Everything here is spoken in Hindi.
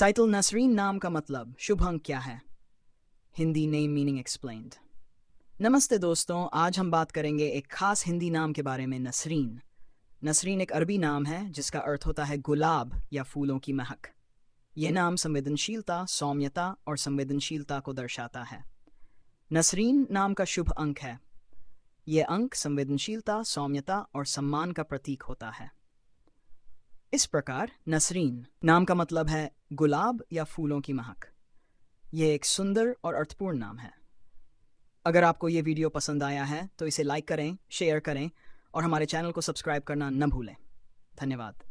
टाइटल नसरीन नाम का मतलब शुभ अंक क्या है हिंदी नेम मीनिंग एक्सप्लेन नमस्ते दोस्तों आज हम बात करेंगे एक खास हिंदी नाम के बारे में नसरीन नसरीन एक अरबी नाम है जिसका अर्थ होता है गुलाब या फूलों की महक यह नाम संवेदनशीलता सौम्यता और संवेदनशीलता को दर्शाता है नसरीन नाम का शुभ अंक है यह अंक संवेदनशीलता सौम्यता और सम्मान का प्रतीक होता है इस प्रकार नसरीन नाम का मतलब है गुलाब या फूलों की महक ये एक सुंदर और अर्थपूर्ण नाम है अगर आपको ये वीडियो पसंद आया है तो इसे लाइक करें शेयर करें और हमारे चैनल को सब्सक्राइब करना न भूलें धन्यवाद